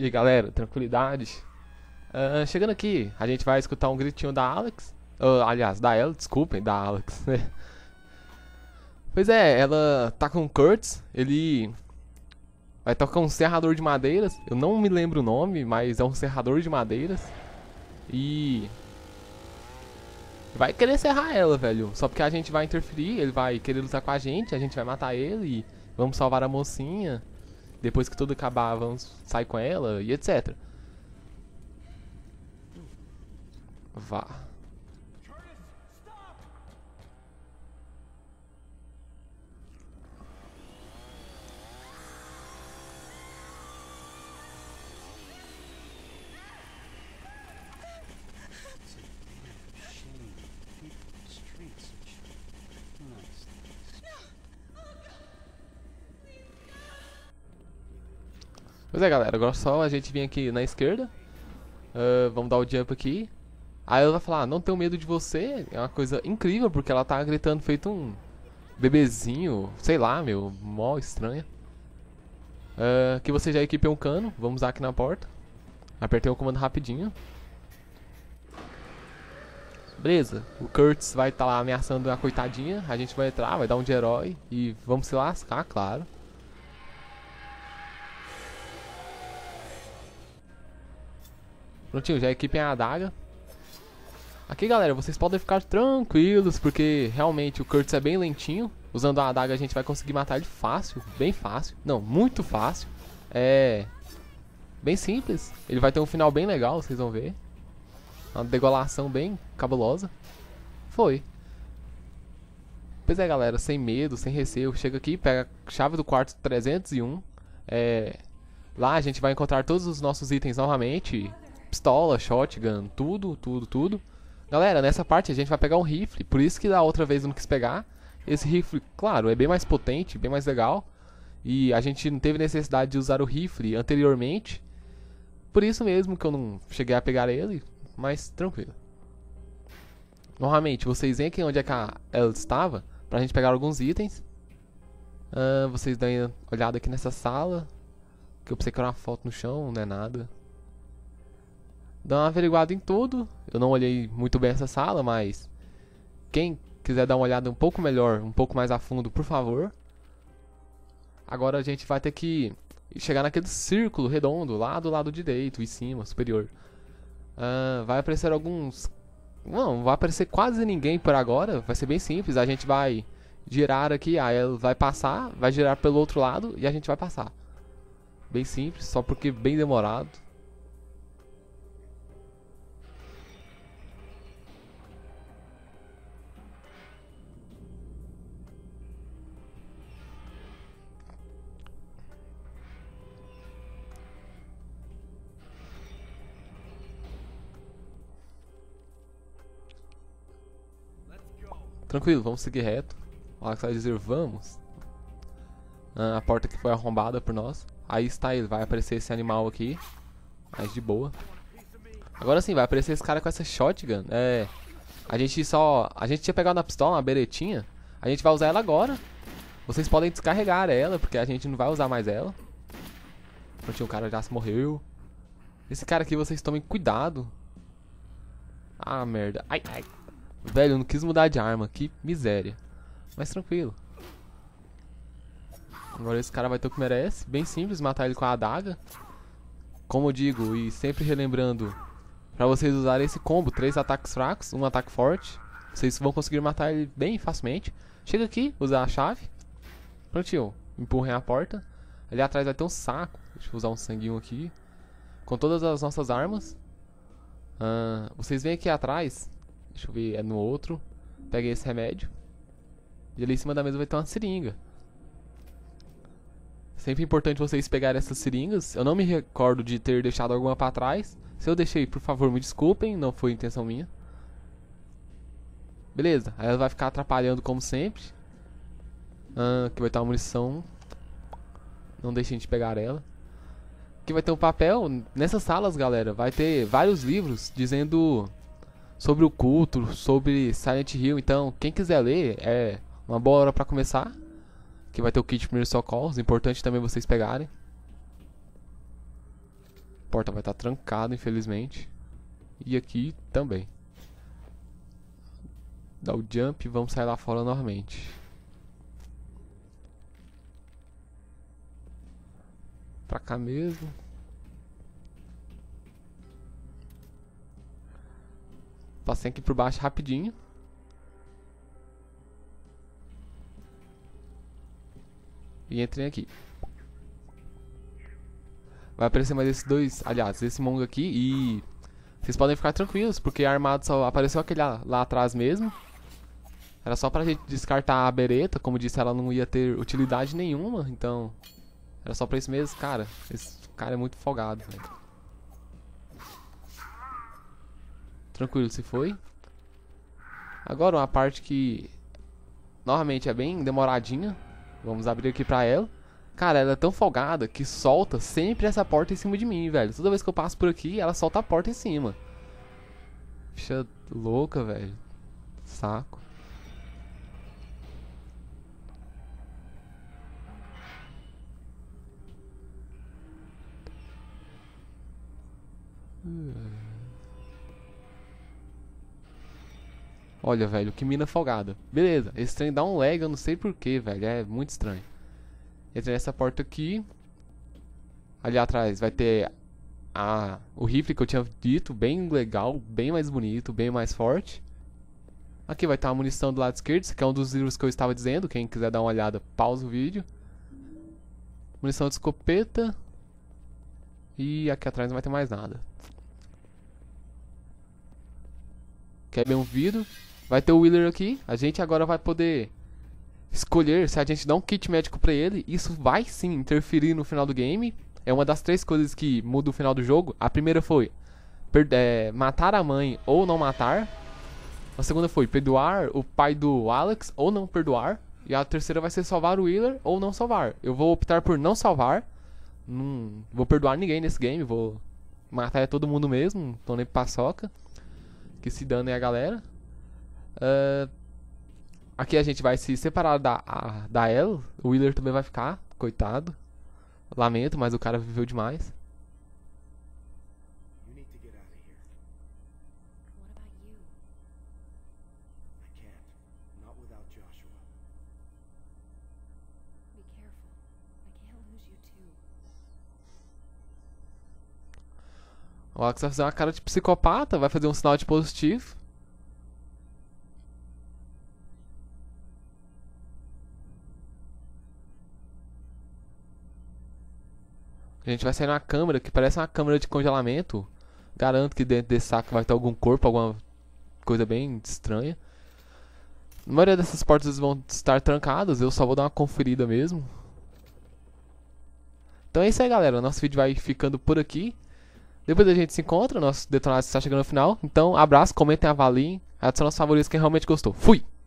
E aí, galera, tranquilidade. Uh, ah, chegando aqui, a gente vai escutar um gritinho da Alex. Uh, aliás, da ela, desculpem, da Alex, né? Pois é, ela tá com o Kurtz, ele vai tocar um serrador de madeiras. Eu não me lembro o nome, mas é um serrador de madeiras. E vai querer serrar ela, velho. Só porque a gente vai interferir, ele vai querer lutar com a gente, a gente vai matar ele e vamos salvar a mocinha. Depois que tudo acabar, vamos sair com ela e etc. Vá. Pois é, galera, agora só a gente vir aqui na esquerda. Uh, vamos dar o jump aqui. Aí ela vai falar, ah, não tenho medo de você. É uma coisa incrível, porque ela tá gritando feito um bebezinho, sei lá, meu, mó estranha. Uh, você já equipe um cano, vamos usar aqui na porta. Apertei o comando rapidinho. Beleza, o Kurtz vai estar tá lá ameaçando a coitadinha, a gente vai entrar, vai dar um de herói e vamos se lascar, claro. Prontinho, já é equipem a adaga. Aqui, galera, vocês podem ficar tranquilos, porque realmente o Curtis é bem lentinho. Usando a adaga a gente vai conseguir matar ele fácil, bem fácil. Não, muito fácil. É... Bem simples. Ele vai ter um final bem legal, vocês vão ver. Uma degolação bem cabulosa. Foi. Pois é, galera, sem medo, sem receio, chega aqui, pega a chave do quarto 301. É... Lá a gente vai encontrar todos os nossos itens novamente pistola, shotgun, tudo, tudo, tudo. Galera, nessa parte a gente vai pegar um rifle, por isso que da outra vez eu não quis pegar. Esse rifle, claro, é bem mais potente, bem mais legal. E a gente não teve necessidade de usar o rifle anteriormente. Por isso mesmo que eu não cheguei a pegar ele, mas tranquilo. Novamente, vocês vêm aqui onde é que ela estava, pra gente pegar alguns itens. Ah, vocês dão uma olhada aqui nessa sala, que eu pensei que era uma foto no chão, não é nada dar uma averiguada em tudo. Eu não olhei muito bem essa sala, mas quem quiser dar uma olhada um pouco melhor, um pouco mais a fundo, por favor. Agora a gente vai ter que chegar naquele círculo redondo lá do lado direito, em cima, superior. Uh, vai aparecer alguns. Não, vai aparecer quase ninguém por agora. Vai ser bem simples. A gente vai girar aqui, aí ela vai passar, vai girar pelo outro lado e a gente vai passar. Bem simples, só porque bem demorado. Tranquilo, vamos seguir reto. O Alex vai dizer vamos. Ah, a porta que foi arrombada por nós. Aí está ele, vai aparecer esse animal aqui. Mas de boa. Agora sim, vai aparecer esse cara com essa shotgun. É. A gente só. A gente tinha pegado na pistola, uma beretinha. A gente vai usar ela agora. Vocês podem descarregar ela, porque a gente não vai usar mais ela. Prontinho, o cara já se morreu. Esse cara aqui, vocês tomem cuidado. Ah, merda. Ai, ai. Velho, eu não quis mudar de arma. Que miséria. Mas tranquilo. Agora esse cara vai ter o que merece. Bem simples, matar ele com a adaga. Como eu digo, e sempre relembrando, pra vocês usarem esse combo, três ataques fracos, um ataque forte. Vocês vão conseguir matar ele bem facilmente. Chega aqui, usar a chave. Prontinho, empurrem a porta. Ali atrás vai ter um saco. Deixa eu usar um sanguinho aqui. Com todas as nossas armas. Ah, vocês vêm aqui atrás. Deixa eu ver, é no outro. Peguei esse remédio. E ali em cima da mesa vai ter uma seringa. Sempre importante vocês pegarem essas seringas. Eu não me recordo de ter deixado alguma para trás. Se eu deixei, por favor, me desculpem, não foi intenção minha. Beleza, aí ela vai ficar atrapalhando como sempre. Ah, aqui vai ter uma munição. Não deixem de pegar ela. Aqui vai ter um papel. Nessas salas, galera, vai ter vários livros dizendo sobre o culto, sobre Silent Hill. Então, quem quiser ler, é uma boa hora para começar. Que vai ter o kit de primeiros socorros, importante também vocês pegarem. A porta vai estar tá trancada, infelizmente. E aqui também. Dá o jump e vamos sair lá fora novamente. Pra cá mesmo. Passei aqui por baixo rapidinho. E entrei aqui. Vai aparecer mais esses dois, aliás, esse mongo aqui e... Vocês podem ficar tranquilos, porque armado só apareceu aquele lá, lá atrás mesmo. Era só pra gente descartar a bereta, como disse, ela não ia ter utilidade nenhuma, então... Era só pra isso mesmo, cara. Esse cara é muito folgado, velho. Tranquilo, se foi. Agora uma parte que novamente é bem demoradinha. Vamos abrir aqui pra ela. Cara, ela é tão folgada que solta sempre essa porta em cima de mim, velho. Toda vez que eu passo por aqui, ela solta a porta em cima. Bicha louca, velho. Saco. Hum. Olha, velho, que mina folgada. Beleza, esse trem dá um lag, eu não sei porquê, velho. É muito estranho. Entra nessa porta aqui. Ali atrás vai ter a, o rifle que eu tinha dito, bem legal, bem mais bonito, bem mais forte. Aqui vai estar a munição do lado esquerdo, isso aqui é um dos livros que eu estava dizendo. Quem quiser dar uma olhada, pausa o vídeo. Munição de escopeta. E aqui atrás não vai ter mais nada. Quer bem um vidro? Vai ter o Wheeler aqui. A gente agora vai poder escolher se a gente dá um kit médico para ele. Isso vai sim interferir no final do game. É uma das três coisas que muda o final do jogo. A primeira foi é, matar a mãe ou não matar. A segunda foi perdoar o pai do Alex ou não perdoar. E a terceira vai ser salvar o Wheeler ou não salvar. Eu vou optar por não salvar. Não vou perdoar ninguém nesse game. Vou matar todo mundo mesmo. Não tô nem paçoca. Que se dane a galera. Uh, aqui a gente vai se separar da, a, da El. O Wheeler também vai ficar, coitado. Lamento, mas o cara viveu demais. O Alex vai fazer uma cara de psicopata, vai fazer um sinal de positivo. A gente vai sair numa câmera que parece uma câmera de congelamento. Garanto que dentro desse saco vai ter algum corpo, alguma coisa bem estranha. A maioria dessas portas vão estar trancadas, eu só vou dar uma conferida mesmo. Então é isso aí, galera. Nosso vídeo vai ficando por aqui. Depois a gente se encontra, nosso detonado está chegando no final. Então, abraço, comentem, avaliem, adicionem os favoritos quem realmente gostou. Fui!